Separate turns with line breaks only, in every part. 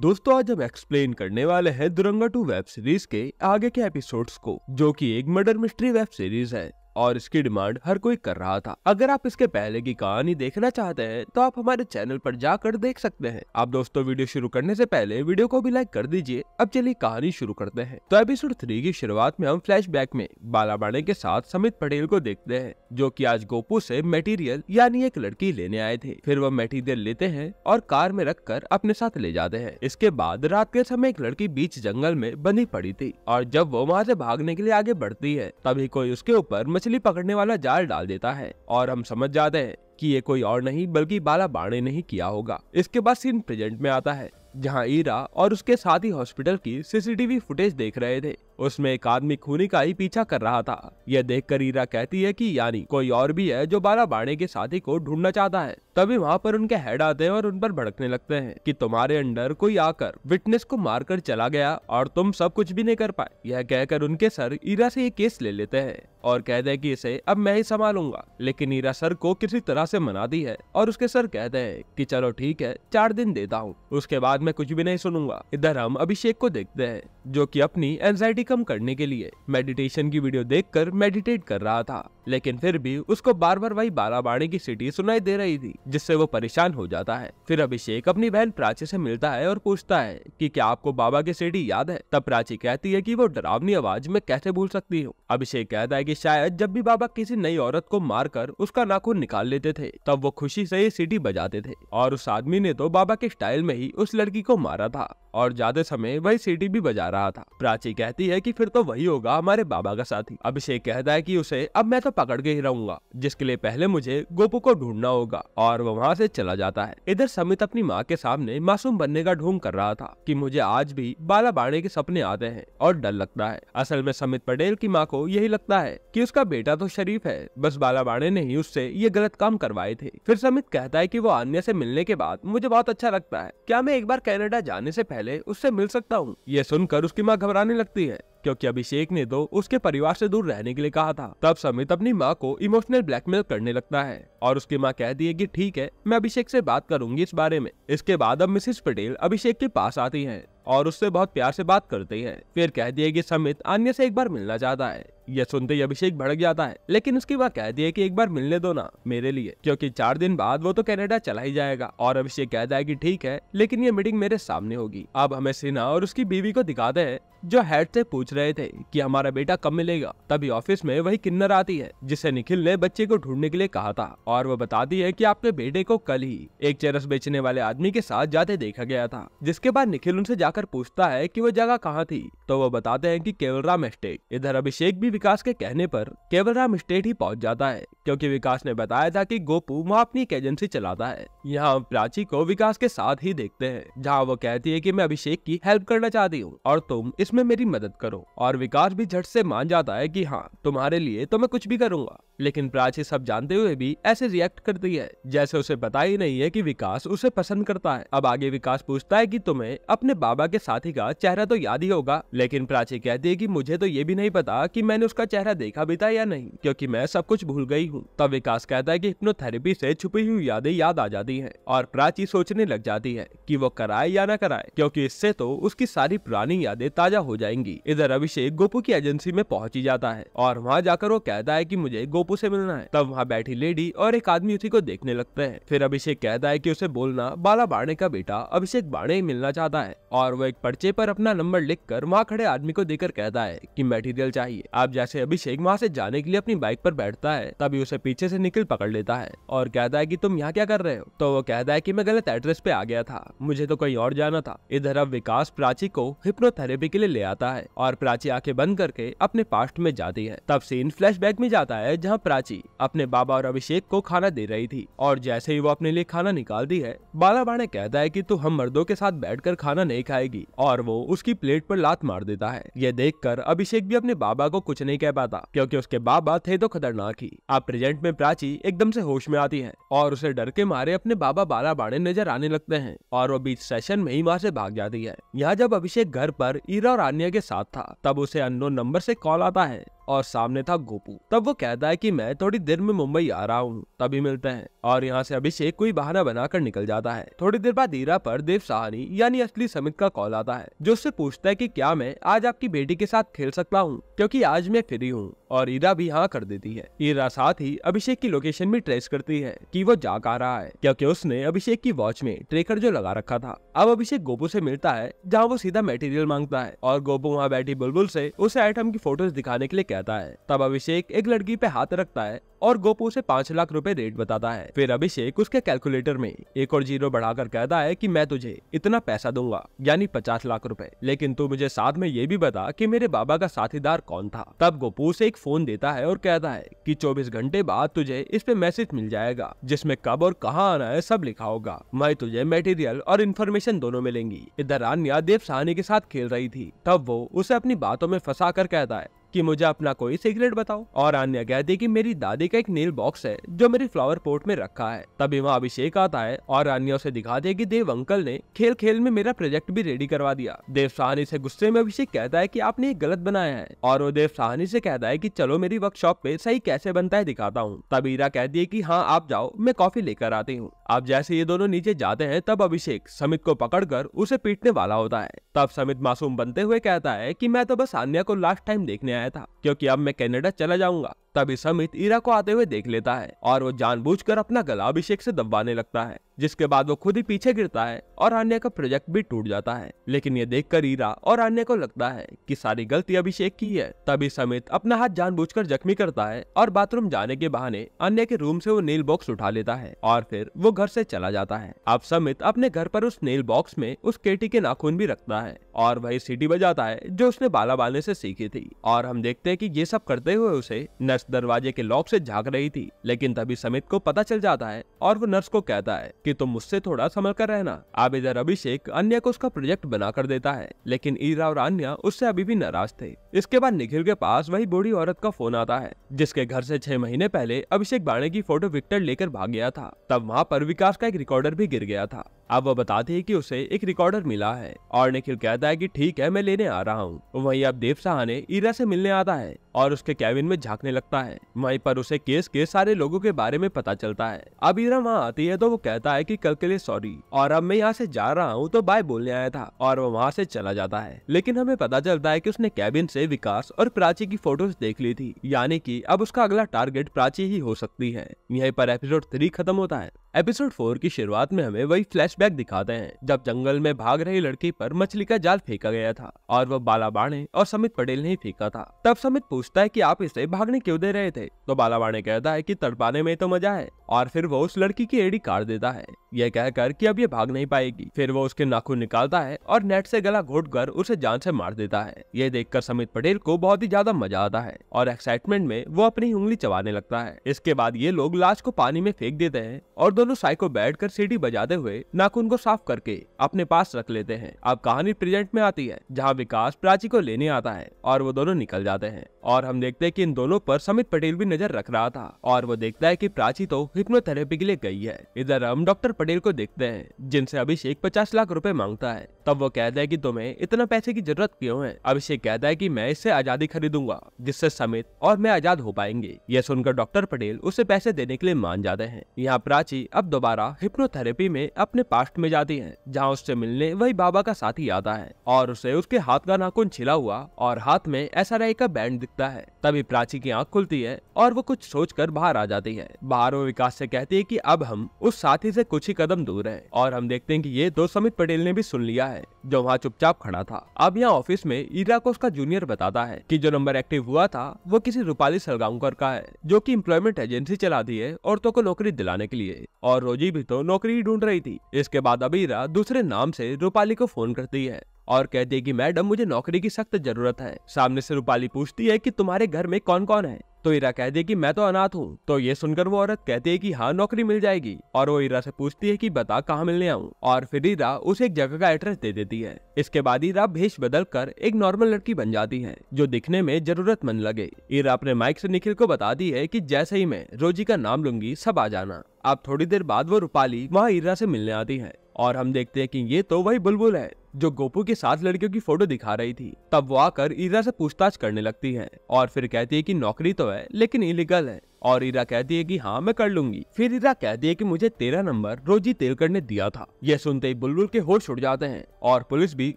दोस्तों आज हम एक्सप्लेन करने वाले हैं दुरंगा टू वेब सीरीज के आगे के एपिसोड्स को जो कि एक मर्डर मिस्ट्री वेब सीरीज है और इसकी डिमांड हर कोई कर रहा था अगर आप इसके पहले की कहानी देखना चाहते हैं तो आप हमारे चैनल पर जाकर देख सकते हैं आप दोस्तों वीडियो शुरू करने से पहले वीडियो को भी लाइक कर दीजिए अब चलिए कहानी शुरू करते हैं तो एपिसोड थ्री की शुरुआत में हम फ्लैश में बालाबाणे के साथ समित पटेल को देखते हैं जो की आज गोपू ऐसी मेटीरियल यानी एक लड़की लेने आए थे फिर वह मेटीरियल लेते हैं और कार में रख कर अपने साथ ले जाते हैं इसके बाद रात के समय एक लड़की बीच जंगल में बनी पड़ी थी और जब वो वहाँ ऐसी भागने के लिए आगे बढ़ती है तभी कोई उसके ऊपर मछली पकड़ने वाला जाल डाल देता है और हम समझ जाते हैं कि ये कोई और नहीं बल्कि बाला बाणे ने ही किया होगा इसके बाद सीन प्रेजेंट में आता है जहां ईरा और उसके साथी हॉस्पिटल की सीसीटीवी फुटेज देख रहे थे उसमें एक आदमी खूनी का ही पीछा कर रहा था यह देखकर ईरा कहती है कि यानी कोई और भी है जो बाला बाणे के साथी को ढूंढना चाहता है तभी वहाँ पर उनके हेड आते हैं और उन पर भड़कने लगते हैं कि तुम्हारे अंडर कोई आकर विटनेस को मारकर चला गया और तुम सब कुछ भी नहीं कर पाए यह कहकर उनके सर ईरा से ये केस ले लेते हैं और कहते हैं कि इसे अब मैं ही संभालूंगा लेकिन ईरा सर को किसी तरह से मनाती है और उसके सर कहते हैं कि चलो ठीक है चार दिन देता हूँ उसके बाद मैं कुछ भी नहीं सुनूंगा इधर हम अभिषेक को देखते हैं जो कि अपनी एंजाइटी एंग्जाइटी कम करने के लिए मेडिटेशन की वीडियो देखकर मेडिटेट कर रहा था लेकिन फिर भी उसको बार बार वही बाड़ी की सिटी सुनाई दे रही थी जिससे वो परेशान हो जाता है फिर अभिषेक अपनी बहन प्राची से मिलता है और पूछता है कि क्या आपको बाबा की सिटी याद है तब प्राची कहती है कि वो डरावनी आवाज में कैसे भूल सकती हूँ अभिषेक कहता है कि शायद जब भी बाबा किसी नई औरत को मारकर उसका नाखून निकाल लेते थे तब वो खुशी से ये सीटी बजाते थे और उस आदमी ने तो बाबा के स्टाइल में ही उस लड़की को मारा था और ज्यादा समय वही सीटी भी बजा रहा था प्राची कहती है कि फिर तो वही होगा हमारे बाबा का साथी अभिषेक कहता है कि उसे अब मैं तो पकड़ के ही रहूंगा जिसके लिए पहले मुझे गोपू को ढूंढना होगा और वो वहाँ से चला जाता है इधर समित अपनी माँ के सामने मासूम बनने का ढूंढ कर रहा था की मुझे आज भी बाला बाड़े के सपने आते हैं और डर लगता है असल में समित पटेल की माँ को यही लगता है की उसका बेटा तो शरीफ है बस बाला बाड़े ने ही उससे ये गलत काम करवाए थे फिर समित कहता है की वो आन्या से मिलने के बाद मुझे बहुत अच्छा लगता है क्या मैं एक बार कैनेडा जाने ऐसी पहले उससे मिल सकता हूँ ये सुनकर उसकी माँ घबराने लगती है क्योंकि अभिषेक ने तो उसके परिवार से दूर रहने के लिए कहा था तब समित अपनी माँ को इमोशनल ब्लैकमेल करने लगता है और उसकी माँ कह है कि ठीक है मैं अभिषेक से बात करूंगी इस बारे में इसके बाद अब मिसिस पटेल अभिषेक के पास आती है और उससे बहुत प्यार से बात करती है फिर कह दिए कि समित अन्य से एक बार मिलना चाहता है ये सुनते ही अभिषेक भड़क जाता है लेकिन उसकी वह कहती है कि एक बार मिलने दो ना मेरे लिए क्योंकि चार दिन बाद वो तो कनाडा चला ही जाएगा और अभिषेक कहता है कि ठीक है लेकिन ये मीटिंग मेरे सामने होगी अब हमें सिन्हा और उसकी बीवी को दिखाते हैं जो हेड से पूछ रहे थे कि हमारा बेटा कब मिलेगा तभी ऑफिस में वही किन्नर आती है जिसे निखिल ने बच्चे को ढूंढने के लिए कहा था और वो बताती है कि आपके बेटे को कल ही एक चरस बेचने वाले आदमी के साथ जाते देखा गया था जिसके बाद निखिल उनसे जाकर पूछता है कि वो जगह कहाँ थी तो वो बताते हैं कि केवलरा मिस्टेक इधर अभिषेक भी विकास के कहने पर केवलराम स्टेट ही पहुंच जाता है क्योंकि विकास ने बताया था कि गोपू वहाँ अपनी एक एजेंसी चलाता है यहाँ प्राची को विकास के साथ ही देखते हैं जहाँ वो कहती है कि मैं अभिषेक की हेल्प करना चाहती हूँ और तुम इसमें मेरी मदद करो और विकास भी झट से मान जाता है की हाँ तुम्हारे लिए तो मैं कुछ भी करूँगा लेकिन प्राची सब जानते हुए भी ऐसे रिएक्ट करती है जैसे उसे पता ही नहीं है कि विकास उसे पसंद करता है अब आगे विकास पूछता है कि तुम्हें अपने बाबा के साथी का चेहरा तो याद ही होगा लेकिन प्राची कहती है कि मुझे तो ये भी नहीं पता कि मैंने उसका चेहरा देखा भी था या नहीं क्योंकि मैं सब कुछ भूल गई हूँ तब विकास कहता है की हिप्नोथेरेपी से छुपी हुई यादें याद आ जाती है और प्राची सोचने लग जाती है की वो कराए या न कराए क्यूँकी इससे तो उसकी सारी पुरानी यादें ताजा हो जाएंगी इधर अभिषेक गोपू की एजेंसी में पहुंच ही जाता है और वहाँ जाकर वो कहता है की मुझे गोपू गोपू से मिलना है तब वहाँ बैठी लेडी और एक आदमी उसी को देखने लगते हैं फिर अभिषेक कहता है कि उसे बोलना बाला बाड़े का बेटा अभिषेक बाड़े ही मिलना चाहता है और वो एक पर्चे पर अपना नंबर लिख कर वहाँ खड़े आदमी को देकर कहता है की मेटीरियल चाहिए अब जैसे अभिषेक वहाँ से जाने के लिए अपनी बाइक पर बैठता है तभी उसे पीछे से निकल पकड़ लेता है और कहता है की तुम यहाँ क्या कर रहे हो तो वो कहता है की मैं गलत एड्रेस पे आ गया था मुझे तो कहीं और जाना था इधर अब विकास प्राची को हिप्नोथेरेपी के लिए ले आता है और प्राची आंखें बंद करके अपने पास्ट में जाती है तब सीन फ्लैशबैक में जाता है जहाँ यहाँ प्राची अपने बाबा और अभिषेक को खाना दे रही थी और जैसे ही वो अपने लिए खाना निकालती है बाला ने कहता है की तू हम मर्दों के साथ बैठकर खाना नहीं खाएगी और वो उसकी प्लेट पर लात मार देता है ये देखकर अभिषेक भी अपने बाबा को कुछ नहीं कह पाता क्योंकि उसके बाबा थे तो खतरनाक ही अब प्रेजेंट में प्राची एकदम से होश में आती है और उसे डर के मारे अपने बाबा बाला बाणे नजर आने लगते हैं और वो बीच सेशन में ही वहाँ ऐसी भाग जाती है यहाँ जब अभिषेक घर पर ईरा और आनिया के साथ था तब उसे अनोन नंबर ऐसी कॉल आता है और सामने था गोपू तब वो कहता है कि मैं थोड़ी देर में मुंबई आ रहा हूँ तभी मिलते हैं और यहाँ से अभिषेक कोई बहाना बनाकर निकल जाता है थोड़ी देर बाद हीरा पर देव सहानी यानी असली समित का कॉल आता है जो उससे पूछता है की क्या मैं आज आपकी बेटी के साथ खेल सकता हूँ क्यूँकी आज मैं फ्री हूँ और ईरा भी हाँ कर देती है ईरा साथ ही अभिषेक की लोकेशन भी ट्रेस करती है कि वो जा कहा रहा है क्योंकि उसने अभिषेक की वॉच में ट्रेकर जो लगा रखा था अब अभिषेक गोपू से मिलता है जहाँ वो सीधा मेटेरियल मांगता है और गोपू वहाँ बैठी बुलबुल से उसे आइटम की फोटोज दिखाने के लिए कहता है तब अभिषेक एक लड़की पे हाथ रखता है और गोपू से पाँच लाख रूपए रेट बताता है फिर अभिषेक उसके कैलकुलेटर में एक और जीरो बढ़ाकर कहता है की मैं तुझे इतना पैसा दूंगा यानी पचास लाख रूपए लेकिन तू मुझे साथ में ये भी बता की मेरे बाबा का साथीदार कौन था तब गोपू से एक फोन देता है और कहता है की चौबीस घंटे बाद तुझे इस पे मैसेज मिल जाएगा जिसमे कब और कहाँ आना है सब लिखा होगा मैं तुझे मेटेरियल और इन्फॉर्मेशन दोनों मिलेंगी इधर आन्या देव सहनी के साथ खेल रही थी तब वो उसे अपनी बातों में फंसा कर कहता है कि मुझे अपना कोई सीक्रेट बताओ और अन्य कहती कि मेरी दादी का एक नील बॉक्स है जो मेरी फ्लावर पोर्ट में रखा है तभी वहाँ अभिषेक आता है और अन्य उसे दिखाते है की देव अंकल ने खेल खेल में मेरा प्रोजेक्ट भी रेडी करवा दिया देव साहनी से गुस्से में अभिषेक कहता है की आपने ये गलत बनाया है और वो देव साहनी से कहता है की चलो मेरी वर्कशॉप में सही कैसे बनता है दिखाता हूँ तब ईरा कहती है की हाँ आप जाओ मैं कॉफी लेकर आती हूँ अब जैसे ये दोनों नीचे जाते हैं तब अभिषेक समित को पकड़कर उसे पीटने वाला होता है तब समित मासूम बनते हुए कहता है कि मैं तो बस आन्या को लास्ट टाइम देखने आया आया था क्योंकि अब मैं कनाडा चला जाऊंगा तभी समित ईरा को आते हुए देख लेता है और वो जानबूझकर अपना गला अभिषेक से दबाने लगता है जिसके बाद वो खुद ही पीछे गिरता है और अन्य का प्रोजेक्ट भी टूट जाता है लेकिन ये देखकर ईरा और अन्य को लगता है कि सारी गलती अभिषेक की है तभी समित अपना हाथ जानबूझकर जख्मी करता है और बाथरूम जाने के बहाने अन्य के रूम से वो नील बॉक्स उठा लेता है और फिर वो घर से चला जाता है अब समित अपने घर पर उस नील बॉक्स में उस केटी के नाखून भी रखता है और वही सीटी बजाता है जो उसने बाला बालने से सीखी थी और हम देखते हैं कि ये सब करते हुए उसे नर्स दरवाजे के लॉक से झाक रही थी लेकिन तभी समित को पता चल जाता है और वो नर्स को कहता है कि तुम मुझसे थोड़ा संभल कर रहना अब इधर अभिषेक अन्य को उसका प्रोजेक्ट बना कर देता है लेकिन ईरा और अन्य उससे अभी भी नाराज थे इसके बाद निखिल के पास वही बूढ़ी औरत का फोन आता है जिसके घर ऐसी छह महीने पहले अभिषेक बाणे की फोटो विक्टर लेकर भाग गया था तब वहाँ पर विकास का एक रिकॉर्डर भी गिर गया था अब वह बताती है कि उसे एक रिकॉर्डर मिला है और निखिल कहता है कि ठीक है मैं लेने आ रहा हूँ वहीं अब देव ने ईरा से मिलने आता है और उसके कैबिन में झांकने लगता है वहीं पर उसे केस के सारे लोगों के बारे में पता चलता है अब इरा वहाँ आती है तो वो कहता है कि कल के लिए सॉरी और अब मैं यहाँ से जा रहा हूँ तो बाय बोलने आया था और वो वहाँ से चला जाता है लेकिन हमें पता चलता है की उसने कैबिन से विकास और प्राची की फोटोज देख ली थी यानी की अब उसका अगला टारगेट प्राची ही हो सकती है यही पर एपिसोड थ्री खत्म होता है एपिसोड फोर की शुरुआत में हमें वही फ्लैशबैक दिखाते हैं जब जंगल में भाग रही लड़की पर मछली का जाल फेंका गया था और वह बाड़े और समित पटेल ने ही फेंका था तब समित पूछता है कि आप इसे भागने क्यों दे रहे थे तो बालावाड़ कहता है कि तड़पाने में तो मजा है और फिर वो उस लड़की की एडी काट देता है यह कहकर कि अब ये भाग नहीं पाएगी फिर वो उसके नाखून निकालता है और नेट से गला घोट कर उसे जान से मार देता है यह देखकर समित पटेल को बहुत ही ज्यादा मजा आता है और एक्साइटमेंट में वो अपनी उंगली चबाने लगता है इसके बाद ये लोग लाश को पानी में फेंक देते हैं और दोनों साइको बैठ कर सीढ़ी बजाते हुए नाखून को साफ करके अपने पास रख लेते हैं अब कहानी प्रेजेंट में आती है जहाँ विकास प्राची को लेने आता है और वो दोनों निकल जाते हैं और हम देखते हैं कि इन दोनों पर समित पटेल भी नजर रख रहा था और वो देखता है कि प्राची तो हिप्नोथेरेपी के लिए गई है इधर हम डॉक्टर पटेल को देखते हैं जिनसे अभिषेक पचास लाख रूपए मांगता है तब वो कहता है कि तुम्हें इतना पैसे की जरूरत क्यों है अभिषेक कहता है कि मैं इससे आजादी खरीदूंगा जिससे समित और मैं आजाद हो पाएंगे यह सुनकर डॉक्टर पटेल उसे पैसे देने के लिए मान जाते हैं यहाँ प्राची अब दोबारा हिप्नोथेरेपी में अपने पास्ट में जाती है जहाँ उससे मिलने वही बाबा का साथी आता है और उसे उसके हाथ का नाखून छिला हुआ और हाथ में एस का बैंड दिखता लगता है तभी प्राची की आंख खुलती है और वो कुछ सोचकर बाहर आ जाती है बाहर वो विकास से कहती है कि अब हम उस साथी से कुछ ही कदम दूर हैं और हम देखते हैं कि ये दो तो समित पटेल ने भी सुन लिया है जो वहाँ चुपचाप खड़ा था अब यहाँ ऑफिस में ईरा को उसका जूनियर बताता है की जो नंबर एक्टिव हुआ था वो किसी रूपाली सलगांवकर का है जो की इम्प्लॉयमेंट एजेंसी चलाती है औरतों को नौकरी दिलाने के लिए और रोजी भी तो नौकरी ही ढूंढ रही थी इसके बाद अब ईरा दूसरे नाम से रूपाली को फोन करती है और कहती है कि मैडम मुझे नौकरी की सख्त जरूरत है सामने से रूपाली पूछती है कि तुम्हारे घर में कौन कौन है तो ईरा कहती है कि मैं तो अनाथ हूँ तो ये सुनकर वो औरत कहती है कि हाँ नौकरी मिल जाएगी और वो ईरा से पूछती है कि बता कहाँ मिलने आऊँ और फिर ईरा उसे एक जगह का एड्रेस दे देती है इसके बाद ईरा भेष बदल कर एक नॉर्मल लड़की बन जाती है जो दिखने में जरूरतमंद लगे ईरा अपने माइक से निखिल को बताती है कि जैसे ही मैं रोजी का नाम लूंगी सब आ जाना अब थोड़ी देर बाद वो रूपाली वहाँ ईरा से मिलने आती है और हम देखते हैं कि ये तो वही बुलबुल है जो गोपू के साथ लड़कियों की फोटो दिखा रही थी तब वो आकर ईरा से पूछताछ करने लगती है और फिर कहती है की नौकरी तो है लेकिन इलीगल है और ईरा कहती है कि हाँ मैं कर लूंगी फिर ईरा कहती है कि मुझे तेरा नंबर रोजी तेलकर ने दिया था यह सुनते ही बुलबुल के होश उड़ जाते हैं और पुलिस भी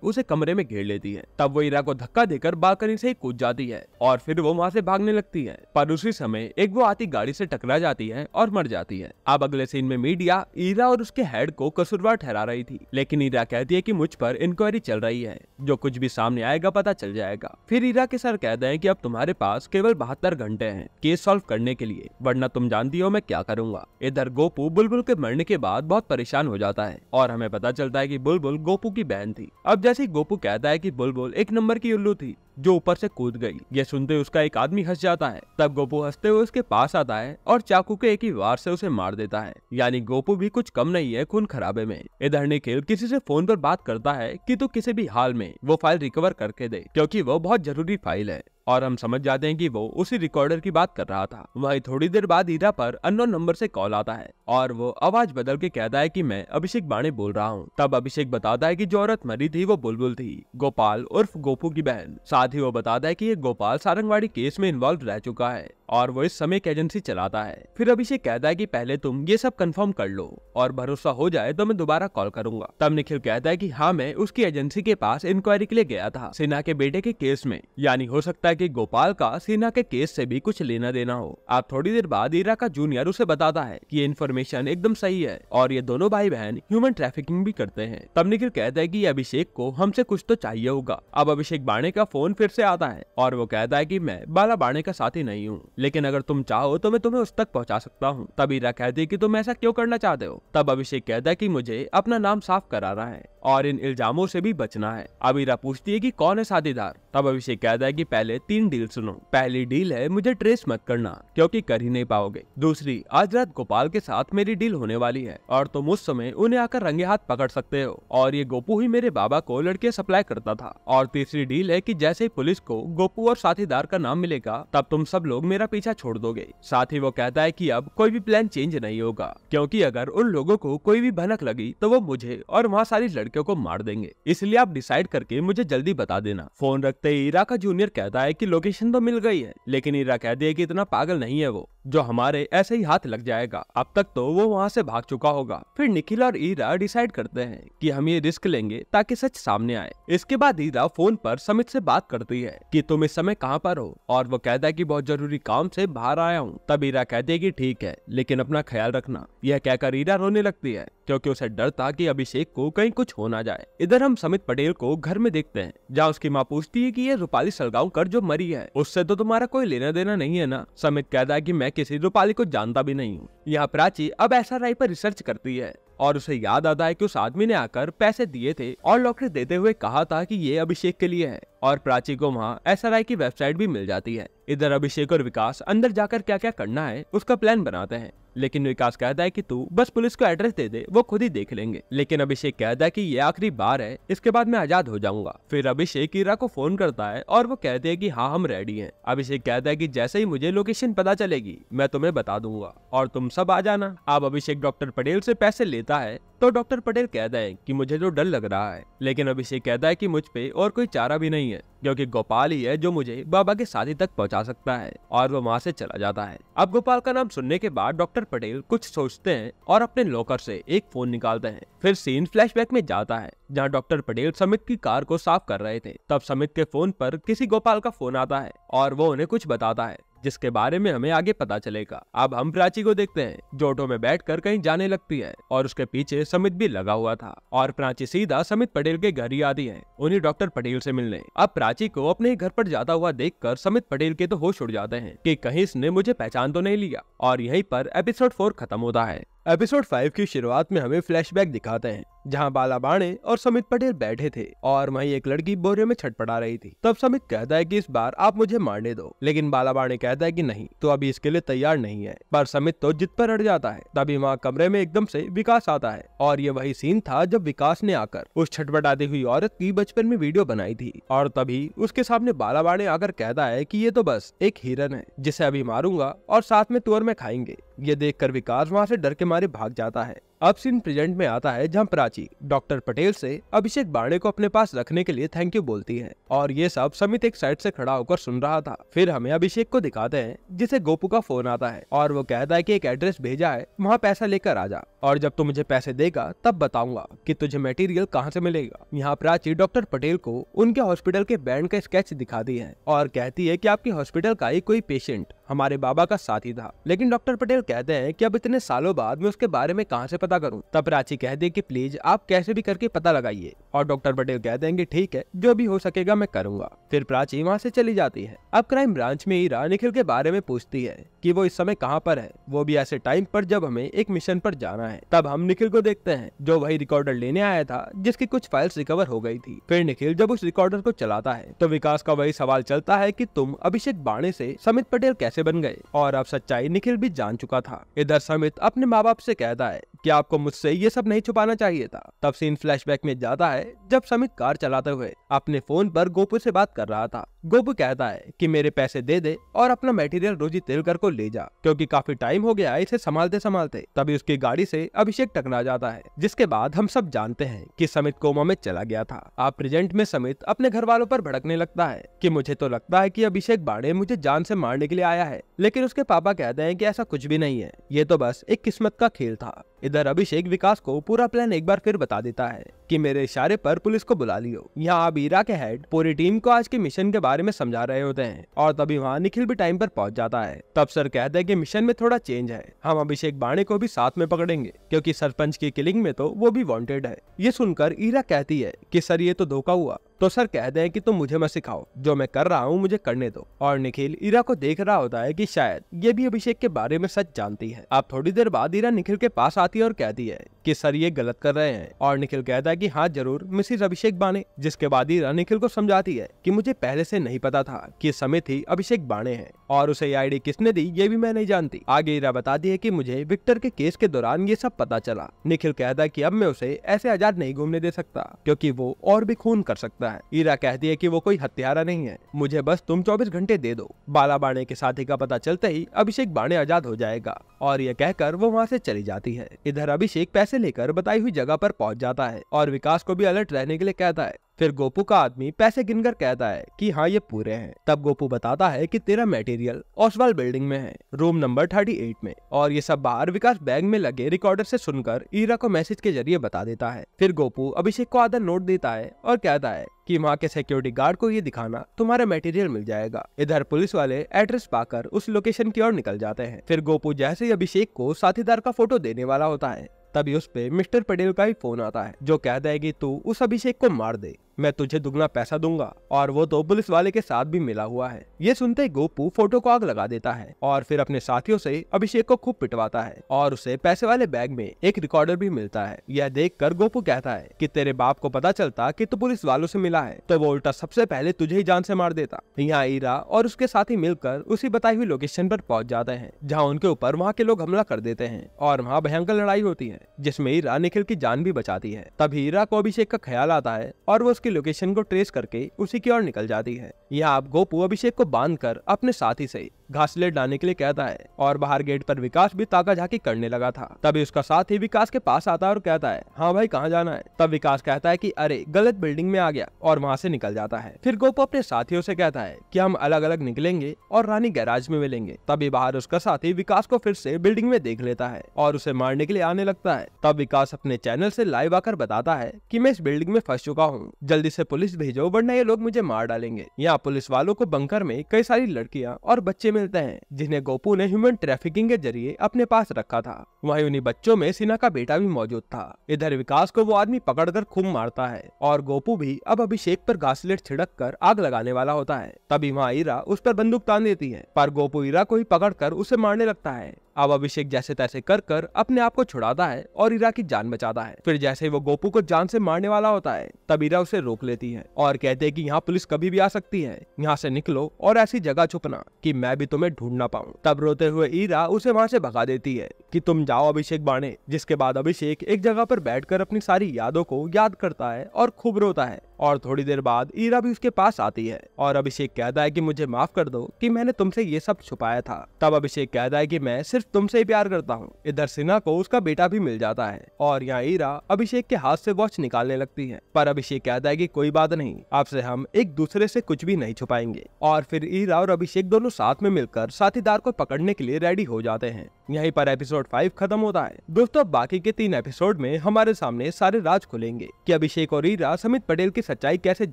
उसे कमरे में घेर लेती है तब वो ईरा को धक्का देकर बालकनी से ही कूद जाती है और फिर वो वहाँ से भागने लगती है पर उसी समय एक वो आती गाड़ी से टकरा जाती है और मर जाती है अब अगले सीन में मीडिया ईरा और उसके हेड को कसूरवार ठहरा रही थी लेकिन ईरा कहती है की मुझ पर इंक्वायरी चल रही है जो कुछ भी सामने आएगा पता चल जाएगा फिर ईरा के सर कहते हैं की अब तुम्हारे पास केवल बहत्तर घंटे है केस सोल्व करने के लिए लिए वरना तुम जानती हो मैं क्या करूंगा इधर गोपू बुलबुल के मरने के बाद बहुत परेशान हो जाता है और हमें पता चलता है की बुलबुल गोपू की बहन थी अब जैसे गोपू कहता है की बुलबुल एक नंबर की उल्लू थी जो ऊपर से कूद गई ये सुनते उसका एक आदमी हंस जाता है तब गोपू हंसते हुए उसके पास आता है और चाकू के एक ही वार से उसे मार देता है यानी गोपू भी कुछ कम नहीं है खून खराबे में इधर निखिल किसी से फोन पर बात करता है कि तू तो किसी भी हाल में वो फाइल रिकवर करके दे क्योंकि वो बहुत जरूरी फाइल है और हम समझ जाते हैं कि वो उसी रिकॉर्डर की बात कर रहा था वही थोड़ी देर बाद हीरा पर अननोन नंबर से कॉल आता है और वो आवाज बदल के कहता है कि मैं अभिषेक बाणे बोल रहा हूँ तब अभिषेक बताता है कि जो औरत मरी थी वो बुलबुल थी गोपाल उर्फ गोपू की बहन साथ ही वो बताता है कि ये गोपाल सारंगवाड़ी केस में इन्वॉल्व रह चुका है और वो इस समय एक एजेंसी चलाता है फिर अभिषेक कहता है कि पहले तुम ये सब कंफर्म कर लो और भरोसा हो जाए तो मैं दोबारा कॉल करूंगा तब निखिल कहता है कि हाँ मैं उसकी एजेंसी के पास इंक्वायरी के लिए गया था सिन्हा के बेटे के केस में यानी हो सकता है कि गोपाल का सिन्हा के केस से भी कुछ लेना देना हो आप थोड़ी देर बाद ईरा का जूनियर उसे बताता है की ये इन्फॉर्मेशन एकदम सही है और ये दोनों भाई बहन ह्यूमन ट्रैफिकिंग भी करते हैं तब निखिल कहता है की अभिषेक को हमसे कुछ तो चाहिए होगा अब अभिषेक बाणे का फोन फिर से आता है और वो कहता है की मैं बाला बाणे का साथी नहीं हूँ लेकिन अगर तुम चाहो तो मैं तुम्हें उस तक पहुंचा सकता हूँ तबीरा कहती है कि तुम ऐसा क्यों करना चाहते हो तब अभिषेक कहता है कि मुझे अपना नाम साफ कराना है और इन इल्जामों से भी बचना है अबीरा पूछती है कि कौन है साथीदार तब अभिषेक कहता है कि पहले तीन डील सुनो पहली डील है मुझे ट्रेस मत करना क्योंकि कर ही नहीं पाओगे दूसरी आज रात गोपाल के साथ मेरी डील होने वाली है और तुम उस समय उन्हें आकर रंगे हाथ पकड़ सकते हो और ये गोपू ही मेरे बाबा को लड़के सप्लाई करता था और तीसरी डील है की जैसे ही पुलिस को गोपू और साथीदार का नाम मिलेगा तब तुम सब लोग मेरा हमारा पीछा छोड़ दोगे साथ ही वो कहता है कि अब कोई भी प्लान चेंज नहीं होगा क्योंकि अगर उन लोगों को कोई भी भनक लगी तो वो मुझे और वहाँ सारी लड़कियों को मार देंगे इसलिए आप डिसाइड करके मुझे जल्दी बता देना फोन रखते ही ईरा का जूनियर कहता है की लोकेशन तो मिल गई है लेकिन ईरा कहती है की इतना पागल नहीं है वो जो हमारे ऐसे ही हाथ लग जाएगा अब तक तो वो वहाँ से भाग चुका होगा फिर निखिल और ईरा डिसाइड करते हैं कि हम ये रिस्क लेंगे ताकि सच सामने आए इसके बाद ईरा फोन पर समित से बात करती है कि तुम इस समय कहाँ पर हो और वो कहता है कि बहुत जरूरी काम से बाहर आया हूँ तब ईरा कहती है की ठीक है लेकिन अपना ख्याल रखना यह कहकर ईरा रोने लगती है क्योंकि उसे डर था कि अभिषेक को कहीं कुछ हो ना जाए इधर हम समित पटेल को घर में देखते हैं जहाँ उसकी माँ पूछती है कि ये रूपाली कर जो मरी है उससे तो तुम्हारा कोई लेना देना नहीं है ना समित कहता है कि मैं किसी रूपाली को जानता भी नहीं हूँ यहाँ प्राची अब एस पर रिसर्च करती है और उसे याद आता है कि उस आदमी ने आकर पैसे दिए थे और लॉकर देते हुए कहा था कि ये अभिषेक के लिए है और प्राची को वहाँ एस की वेबसाइट भी मिल जाती है इधर अभिषेक और विकास अंदर जाकर क्या क्या करना है उसका प्लान बनाते हैं लेकिन विकास कहता है कि तू बस पुलिस को एड्रेस दे दे वो खुद ही देख लेंगे लेकिन अभिषेक कहता है कि ये आखिरी बार है इसके बाद मैं आजाद हो जाऊंगा फिर अभिषेक ईरा को फोन करता है और वो कहते हैं कि हाँ हम रेडी हैं अभिषेक कहता है कि जैसे ही मुझे लोकेशन पता चलेगी मैं तुम्हें बता दूंगा और तुम सब आ जाना अब अभिषेक डॉक्टर पटेल ऐसी पैसे लेता है तो डॉक्टर पटेल कहता है कि मुझे तो डर लग रहा है लेकिन अभिषेक कहता है कि मुझ पे और कोई चारा भी नहीं है क्योंकि गोपाल ही है जो मुझे बाबा के शादी तक पहुंचा सकता है और वो वहाँ से चला जाता है अब गोपाल का नाम सुनने के बाद डॉक्टर पटेल कुछ सोचते हैं और अपने लॉकर से एक फोन निकालते हैं फिर सीन फ्लैशबैक में जाता है जहाँ डॉक्टर पटेल समित की कार को साफ कर रहे थे तब समित के फोन पर किसी गोपाल का फोन आता है और वो उन्हें कुछ बताता है जिसके बारे में हमें आगे पता चलेगा अब हम प्राची को देखते हैं जो ऑटो में बैठकर कहीं जाने लगती है और उसके पीछे समित भी लगा हुआ था और प्राची सीधा समित पटेल के घर ही आती है उन्हें डॉक्टर पटेल से मिलने अब प्राची को अपने घर पर जाता हुआ कर समित पटेल के तो होश उड़ जाते हैं की कहीं इसने मुझे पहचान तो नहीं लिया और यही पर एपिसोड फोर खत्म होता है एपिसोड फाइव की शुरुआत में हमें फ्लैशबैक दिखाते हैं जहां बाला बाणे और समित पटेल बैठे थे और वहीं एक लड़की बोरे में छटपटा रही थी तब समित कहता है कि इस बार आप मुझे मारने दो लेकिन बाला बाणे कहता है कि नहीं तो अभी इसके लिए तैयार नहीं है पर समित तो जिद पर अड़ जाता है तभी वहाँ कमरे में एकदम से विकास आता है और ये वही सीन था जब विकास ने आकर उस छटपटाती हुई औरत की बचपन में वीडियो बनाई थी और तभी उसके सामने बाला बाणे आकर कहता है की ये तो बस एक हिरन है जिसे अभी मारूंगा और साथ में तुअर में खाएंगे ये देख विकास वहाँ से डर के मारे भाग जाता है अब सीन प्रेजेंट में आता है जहाँ प्राची डॉक्टर पटेल से अभिषेक बाड़े को अपने पास रखने के लिए थैंक यू बोलती है और ये सब समित एक साइड से खड़ा होकर सुन रहा था फिर हमें अभिषेक को दिखाते हैं जिसे गोपू का फोन आता है और वो कहता है की एक एड्रेस भेजा है वहाँ पैसा लेकर आ जा और जब तू मुझे पैसे देगा तब बताऊंगा की तुझे मेटीरियल कहाँ से मिलेगा यहाँ प्राची डॉक्टर पटेल को उनके हॉस्पिटल के बैंड का स्केच दिखाती है और कहती है की आपके हॉस्पिटल का ही कोई पेशेंट हमारे बाबा का साथी था लेकिन डॉक्टर पटेल कहते हैं की अब इतने सालों बाद में उसके बारे में कहाँ से पता पता करूँ तब प्राची कह दे की प्लीज आप कैसे भी करके पता लगाइए और डॉक्टर पटेल कह देंगे ठीक है जो भी हो सकेगा मैं करूँगा फिर प्राची वहाँ से चली जाती है अब क्राइम ब्रांच में ईरा निखिल के बारे में पूछती है कि वो इस समय कहाँ पर है वो भी ऐसे टाइम पर जब हमें एक मिशन पर जाना है तब हम निखिल को देखते हैं जो वही रिकॉर्डर लेने आया था जिसकी कुछ फाइल्स रिकवर हो गई थी फिर निखिल जब उस रिकॉर्डर को चलाता है तो विकास का वही सवाल चलता है कि तुम अभिषेक बाणे से समित पटेल कैसे बन गए और अब सच्चाई निखिल भी जान चुका था इधर समित अपने माँ बाप से कहता है कि आपको मुझसे ये सब नहीं छुपाना चाहिए था तब सीन फ्लैशबैक में जाता है जब समित कार चलाते हुए अपने फोन पर गोपू से बात कर रहा था गोपू कहता है कि मेरे पैसे दे दे और अपना मटेरियल रोजी तेलकर को ले जा क्योंकि काफी टाइम हो गया इसे संभालते संभालते तभी उसकी गाड़ी से अभिषेक टकरा जाता है जिसके बाद हम सब जानते हैं कि समित कोमा में चला गया था आप प्रेजेंट में समित अपने घर वालों पर भड़कने लगता है कि मुझे तो लगता है कि अभिषेक बाड़े मुझे जान से मारने के लिए आया है लेकिन उसके पापा कहते हैं कि ऐसा कुछ भी नहीं है ये तो बस एक किस्मत का खेल था इधर अभिषेक विकास को पूरा प्लान एक बार फिर बता देता है कि मेरे इशारे पर पुलिस को बुला लियो यहाँ अबीरा के हेड पूरी टीम को आज के मिशन के बारे में समझा रहे होते हैं और तभी वहाँ निखिल भी टाइम पर पहुँच जाता है तब सर कहते हैं कि मिशन में थोड़ा चेंज है हम अभिषेक बाणे को भी साथ में पकड़ेंगे क्योंकि सरपंच की किलिंग में तो वो भी वॉन्टेड है ये सुनकर ईरा कहती है की सर ये तो धोखा हुआ तो सर कहते हैं कि तुम मुझे मत सिखाओ जो मैं कर रहा हूँ मुझे करने दो और निखिल ईरा को देख रहा होता है कि शायद ये भी अभिषेक के बारे में सच जानती है अब थोड़ी देर बाद ईरा निखिल के पास आती है और कहती है कि सर ये गलत कर रहे हैं और निखिल कहता है कि हाँ जरूर मिसिज अभिषेक बाने जिसके बाद ईरा निखिल को समझाती है की मुझे पहले ऐसी नहीं पता था कि ही अभिषेक बाने हैं और उसे आईडी किसने दी ये भी मैं नहीं जानती आगे इरा बताती है कि मुझे विक्टर के केस के दौरान ये सब पता चला निखिल कहता है कि अब मैं उसे ऐसे आजाद नहीं घूमने दे सकता क्योंकि वो और भी खून कर सकता है ईरा कहती है कि वो कोई हत्यारा नहीं है मुझे बस तुम 24 घंटे दे दो बाला बाणे के साथी का पता चलते ही अभिषेक बाणे आजाद हो जाएगा और ये कहकर वो वहाँ ऐसी चली जाती है इधर अभिषेक पैसे लेकर बताई हुई जगह आरोप पहुँच जाता है और विकास को भी अलर्ट रहने के लिए कहता है फिर गोपू का आदमी पैसे गिनकर कहता है कि हाँ ये पूरे हैं तब गोपू बताता है कि तेरा मटेरियल ओसवाल बिल्डिंग में है रूम नंबर थर्टी एट में और ये सब बाहर विकास बैग में लगे रिकॉर्डर से सुनकर ईरा को मैसेज के जरिए बता देता है फिर गोपू अभिषेक को आधा नोट देता है और कहता है कि वहाँ के सिक्योरिटी गार्ड को ये दिखाना तुम्हारा मटेरियल मिल जाएगा इधर पुलिस वाले एड्रेस पाकर उस लोकेशन की ओर निकल जाते हैं फिर गोपू जैसे ही अभिषेक को साथीदार का फोटो देने वाला होता है तभी उस पे मिस्टर पटेल का ही फोन आता है जो कहता है कि तू उस अभिषेक को मार दे मैं तुझे दुगना पैसा दूंगा और वो तो पुलिस वाले के साथ भी मिला हुआ है ये सुनते ही गोपू फोटो को आग लगा देता है और फिर अपने साथियों से अभिषेक को खूब पिटवाता है और उसे पैसे वाले बैग में एक रिकॉर्डर भी मिलता है यह देख कर गोपू कहता है की तेरे बाप को पता चलता की तू पुलिस वालों से मिला है तो वो उल्टा सबसे पहले तुझे ही जान से मार देता यहाँ ईरा और उसके साथी मिलकर उसी बताई हुई लोकेशन पर पहुँच जाते हैं जहाँ उनके ऊपर वहाँ के लोग हमला कर देते हैं और वहाँ भयंकर लड़ाई होती है जिसमे ईरा निखिल की जान भी बचाती है तभी ईरा को अभिषेक का ख्याल आता है और वो उसकी लोकेशन को ट्रेस करके उसी की ओर निकल जाती है या आप गोपू अभिषेक को बांध कर अपने साथी से घासलेट लाने के लिए कहता है और बाहर गेट पर विकास भी ताका झाकी करने लगा था तभी उसका साथ ही विकास के पास आता है और कहता है हाँ भाई कहाँ जाना है तब विकास कहता है की अरे गलत बिल्डिंग में आ गया और वहाँ से निकल जाता है फिर गोपो अपने साथियों से कहता है की हम अलग अलग निकलेंगे और रानी गैराज में मिलेंगे तभी बाहर उसका साथी विकास को फिर से बिल्डिंग में देख लेता है और उसे मारने के लिए आने लगता है तब विकास अपने चैनल से लाइव आकर बताता है कि मैं इस बिल्डिंग में फंस चुका हूँ जल्दी से पुलिस भेजो वरना ये लोग मुझे मार डालेंगे यहाँ पुलिस वालों को बंकर में कई सारी लड़कियाँ और बच्चे मिलते हैं जिन्हें गोपू ने ह्यूमन ट्रैफिकिंग के जरिए अपने पास रखा था वहीं उन्हीं बच्चों में सिन्हा का बेटा भी मौजूद था इधर विकास को वो आदमी पकड़कर खूब मारता है और गोपू भी अब अभिषेक पर गासलेट छिड़क कर आग लगाने वाला होता है तभी वहाँ ईरा उस पर बंदूक तान देती है पर गोपू ईरा को ही पकड़ कर उसे मारने लगता है अब अभिषेक जैसे तैसे कर कर अपने आप को छुड़ाता है और ईरा की जान बचाता है फिर जैसे ही वो गोपू को जान से मारने वाला होता है तब ईरा उसे रोक लेती है और कहते है की यहाँ पुलिस कभी भी आ सकती है यहाँ से निकलो और ऐसी जगह छुपना की मैं भी तुम्हें ढूंढ ना पाऊँ तब रोते हुए ईरा उसे वहाँ से भगा देती है की तुम जाओ अभिषेक बाने जिसके बाद अभिषेक एक जगह पर बैठ अपनी सारी यादों को याद करता है और खूब रोता है और थोड़ी देर बाद ईरा भी उसके पास आती है और अभिषेक कहता है कि मुझे माफ कर दो कि मैंने तुमसे ये सब छुपाया था तब अभिषेक कहता है कि मैं सिर्फ तुमसे ही प्यार करता हूँ इधर सिन्हा को उसका बेटा भी मिल जाता है और यहाँ ईरा अभिषेक के हाथ से वॉच निकालने लगती है पर अभिषेक कहता है की कोई बात नहीं आपसे हम एक दूसरे से कुछ भी नहीं छुपाएंगे और फिर ईरा और अभिषेक दोनों साथ में मिलकर साथीदार को पकड़ने के लिए रेडी हो जाते हैं यही पर एपिसोड फाइव खत्म होता है दोस्तों बाकी के तीन एपिसोड में हमारे सामने सारे राज खुलेंगे कि अभिषेक और ईरा समित पटेल की सच्चाई कैसे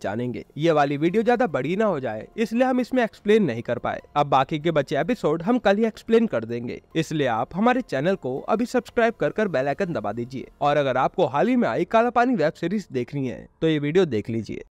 जानेंगे ये वाली वीडियो ज्यादा बड़ी ना हो जाए इसलिए हम इसमें एक्सप्लेन नहीं कर पाए अब बाकी के बचे एपिसोड हम कल ही एक्सप्लेन कर देंगे इसलिए आप हमारे चैनल को अभी सब्सक्राइब कर कर बेलाइकन दबा दीजिए और अगर आपको हाल ही में आई काला पानी वेब सीरीज देखनी है तो ये वीडियो देख लीजिए